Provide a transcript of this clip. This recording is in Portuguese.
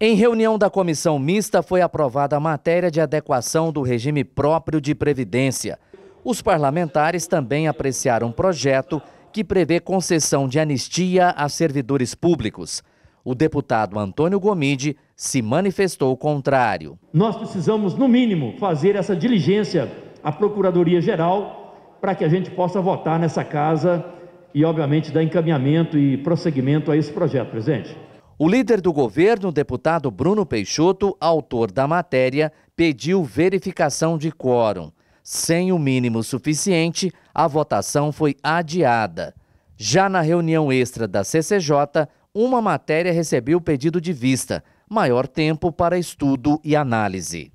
Em reunião da comissão mista foi aprovada a matéria de adequação do regime próprio de previdência. Os parlamentares também apreciaram um projeto que prevê concessão de anistia a servidores públicos. O deputado Antônio Gomide se manifestou contrário. Nós precisamos, no mínimo, fazer essa diligência à Procuradoria-Geral para que a gente possa votar nessa casa e, obviamente, dar encaminhamento e prosseguimento a esse projeto, presidente. O líder do governo, deputado Bruno Peixoto, autor da matéria, pediu verificação de quórum. Sem o mínimo suficiente, a votação foi adiada. Já na reunião extra da CCJ, uma matéria recebeu pedido de vista, maior tempo para estudo e análise.